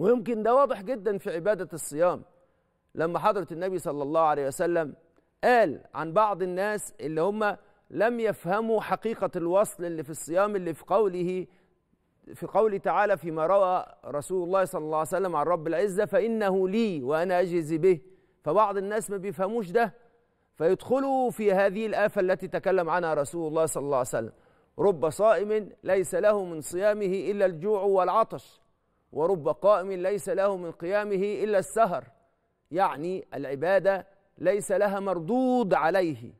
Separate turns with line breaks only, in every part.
ويمكن ده واضح جدا في عبادة الصيام لما حضرة النبي صلى الله عليه وسلم قال عن بعض الناس اللي هم لم يفهموا حقيقة الوصل اللي في الصيام اللي في قوله في قوله تعالى فيما روى رسول الله صلى الله عليه وسلم عن رب العزة فإنه لي وأنا أجزي به فبعض الناس ما بيفهموش ده فيدخلوا في هذه الآفة التي تكلم عنها رسول الله صلى الله عليه وسلم رب صائم ليس له من صيامه إلا الجوع والعطش ورب قائم ليس له من قيامه الا السهر يعني العباده ليس لها مردود عليه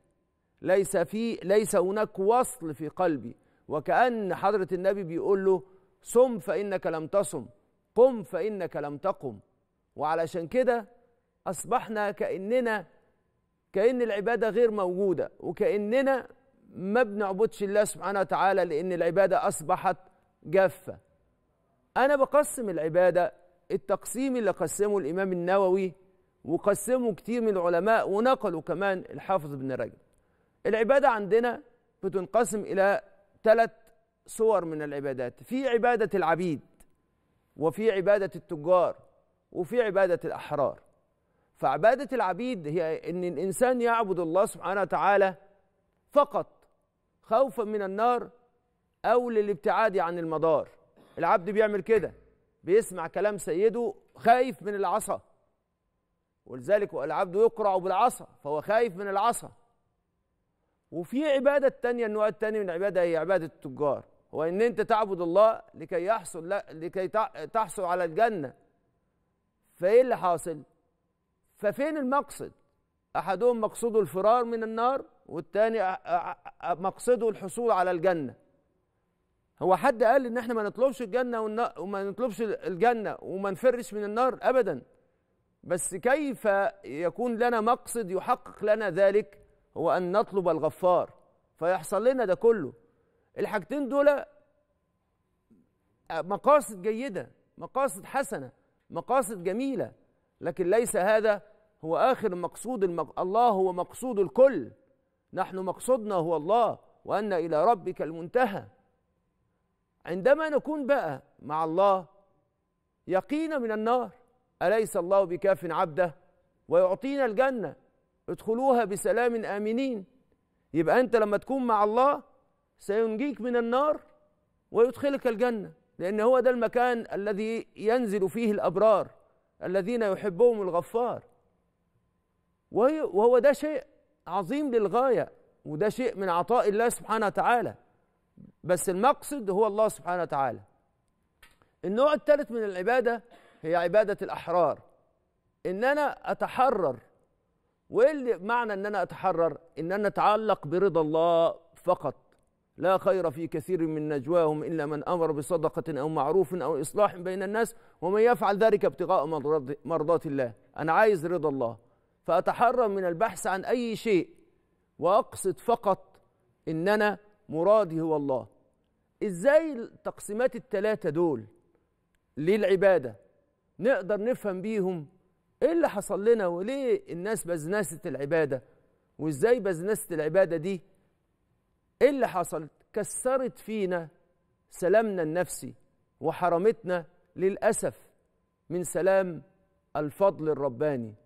ليس في ليس هناك وصل في قلبي وكأن حضرة النبي بيقول له صم فإنك لم تصم قم فإنك لم تقم وعلشان كده أصبحنا كأننا كأن العبادة غير موجودة وكأننا ما بنعبدش الله سبحانه وتعالى لأن العبادة أصبحت جافة أنا بقسم العبادة التقسيم اللي قسمه الإمام النووي وقسمه كتير من العلماء ونقلوا كمان الحافظ بن رجب العبادة عندنا بتنقسم إلى ثلاث صور من العبادات في عبادة العبيد وفي عبادة التجار وفي عبادة الأحرار فعبادة العبيد هي أن الإنسان يعبد الله سبحانه وتعالى فقط خوفا من النار أو للابتعاد عن المضار العبد بيعمل كده بيسمع كلام سيده خايف من العصا ولذلك العبد يقرع بالعصا فهو خايف من العصا وفي عبادة تانية النوع التاني من العبادة هي عبادة التجار هو ان انت تعبد الله لكي يحصل لا لكي تحصل على الجنة فايه اللي حاصل ففين المقصد احدهم مقصده الفرار من النار والتاني مقصده الحصول على الجنه هو حد قال ان احنا ما نطلبش الجنه والنار وما نطلبش الجنه وما نفرش من النار ابدا بس كيف يكون لنا مقصد يحقق لنا ذلك هو ان نطلب الغفار فيحصل لنا ده كله الحاجتين دول مقاصد جيده مقاصد حسنه مقاصد جميله لكن ليس هذا هو اخر مقصود المق... الله هو مقصود الكل نحن مقصودنا هو الله وان الى ربك المنتهى عندما نكون بقى مع الله يقينا من النار أليس الله بكاف عبده ويعطينا الجنة ادخلوها بسلام آمنين يبقى أنت لما تكون مع الله سينجيك من النار ويدخلك الجنة لأن هو ده المكان الذي ينزل فيه الأبرار الذين يحبهم الغفار وهو ده شيء عظيم للغاية وده شيء من عطاء الله سبحانه وتعالى بس المقصد هو الله سبحانه وتعالى النوع الثالث من العبادة هي عبادة الأحرار إن أنا أتحرر وإيه اللي معنى إن أنا أتحرر إن أنا أتعلق برضا الله فقط لا خير في كثير من نجواهم إلا من أمر بصدقة أو معروف أو إصلاح بين الناس ومن يفعل ذلك ابتغاء مرضات الله أنا عايز رضا الله فأتحرر من البحث عن أي شيء وأقصد فقط إن أنا مرادي هو الله ازاي التقسيمات الثلاثه دول للعباده نقدر نفهم بيهم ايه اللي حصل لنا وليه الناس بزنست العباده وازاي بزنست العباده دي ايه اللي حصل كسرت فينا سلامنا النفسي وحرمتنا للاسف من سلام الفضل الرباني